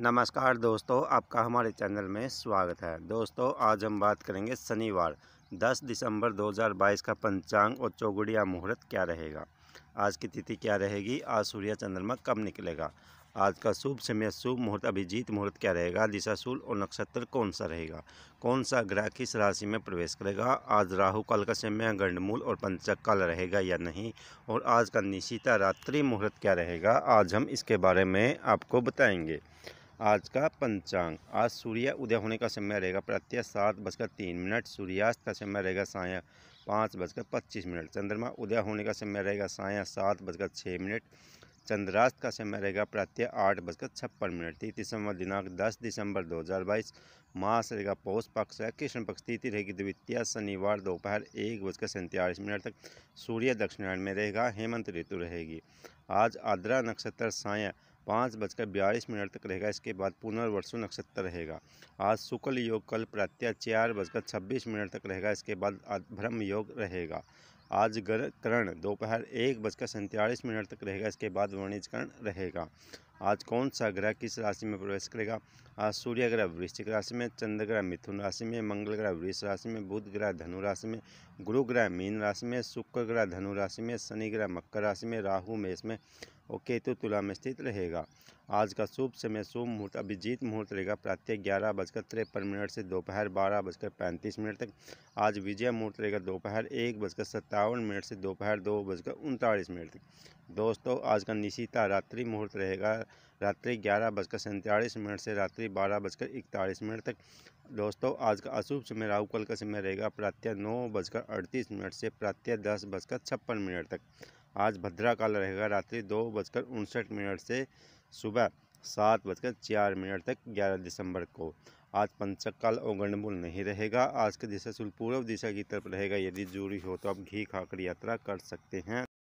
नमस्कार दोस्तों आपका हमारे चैनल में स्वागत है दोस्तों आज हम बात करेंगे शनिवार 10 दिसंबर 2022 का पंचांग और चौगुड़िया मुहूर्त क्या रहेगा आज की तिथि क्या रहेगी आज सूर्य चंद्रमा कब निकलेगा आज का शुभ समय शुभ मुहूर्त अभिजीत मुहूर्त क्या रहेगा दिशाशूल और नक्षत्र कौन सा रहेगा कौन सा ग्रह किस राशि में प्रवेश करेगा आज राहु काल का समय गंडमूल और पंचक काल रहेगा या नहीं और आज का निशिता रात्रि मुहूर्त क्या रहेगा आज हम इसके बारे में आपको बताएंगे आज का पंचांग आज सूर्य उदय होने का समय रहेगा प्रत्यय सात बजकर तीन मिनट सूर्यास्त का समय रहेगा साया पाँच बजकर पच्चीस मिनट चंद्रमा उदय होने का समय रहेगा साया सात बजकर छः मिनट चंद्रास्त का समय रहेगा प्रत्यय आठ बजकर छप्पन मिनट तीस समय दिनांक दस दिसंबर दो हज़ार बाईस मास रहेगा पौष पक्ष है कृष्ण पक्ष तिथि रहेगी द्वितीय शनिवार दोपहर एक बजकर सैंतालीस मिनट तक सूर्य दक्षिणायण में रहेगा हेमंत ऋतु रहेगी आज आद्रा नक्षत्र साया पाँच बजकर बयालीस मिनट तक रहेगा इसके बाद पुनर्वसु नक्षत्र रहेगा आज शुक्ल योग कल प्रत्यय चार बजकर छब्बीस मिनट तक रहेगा इसके बाद भ्रम योग रहेगा आज करण दोपहर एक बजकर सैंतालीस मिनट तक रहेगा इसके बाद वणिजकरण रहेगा आज कौन सा ग्रह किस राशि में प्रवेश करेगा आज सूर्य ग्रह वृश्चिक राशि में चंद्र ग्रह मिथुन राशि में मंगल ग्रह वृष राशि में बुध ग्रह धनु राशि में गुरु ग्रह मीन राशि में शुक्र ग्रह धनु राशि में शनि ग्रह मकर राशि में राहु मेष में और केतु तुला में स्थित रहेगा आज का शुभ समय शुभ मुहूर्त अभिजीत मुहूर्त रहेगा प्रातः ग्यारह बजकर तिरपन मिनट से दोपहर बारह बजकर पैंतीस मिनट तक आज विजय मुहूर्त रहेगा दोपहर एक बजकर सत्तावन मिनट से दोपहर दो बजकर उनतालीस मिनट तक दोस्तों आज का निशिता रात्रि मुहूर्त रहेगा रात्रि ग्यारह बजकर सैंतालीस मिनट से रात्रि बारह बजकर इकतालीस मिनट तक दोस्तों आज का अशुभ समय राहुकल का समय रहेगा प्रातः नौ बजकर अड़तीस मिनट से प्रातः दस बजकर छप्पन मिनट तक आज भद्रा काल रहेगा रात्रि दो बजकर उनसठ मिनट से सुबह सात बजकर चार मिनट तक ग्यारह दिसंबर को आज पंचक काल और गंडमूल नहीं रहेगा आज का दिशा सुलपूर्व पूर्व दिशा की तरफ रहेगा यदि जरूरी हो तो आप घी खाकर यात्रा कर सकते हैं